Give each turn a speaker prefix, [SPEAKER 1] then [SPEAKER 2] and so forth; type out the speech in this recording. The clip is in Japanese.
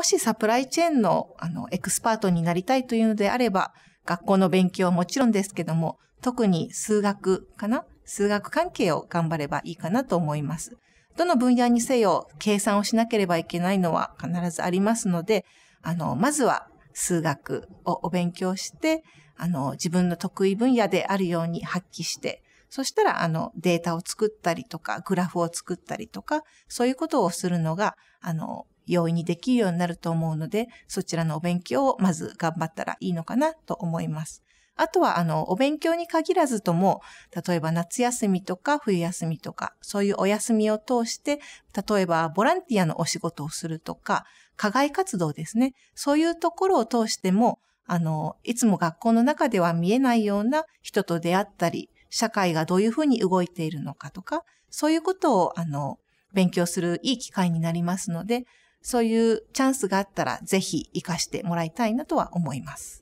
[SPEAKER 1] もしサプライチェーンの、あの、エクスパートになりたいというのであれば、学校の勉強はもちろんですけども、特に数学かな数学関係を頑張ればいいかなと思います。どの分野にせよ、計算をしなければいけないのは必ずありますので、あの、まずは数学をお勉強して、あの、自分の得意分野であるように発揮して、そしたら、あの、データを作ったりとか、グラフを作ったりとか、そういうことをするのが、あの、容易にできるようになると思うので、そちらのお勉強をまず頑張ったらいいのかなと思います。あとは、あの、お勉強に限らずとも、例えば夏休みとか冬休みとか、そういうお休みを通して、例えばボランティアのお仕事をするとか、課外活動ですね。そういうところを通しても、あの、いつも学校の中では見えないような人と出会ったり、社会がどういうふうに動いているのかとか、そういうことを、あの、勉強するいい機会になりますので、そういうチャンスがあったらぜひ活かしてもらいたいなとは思います。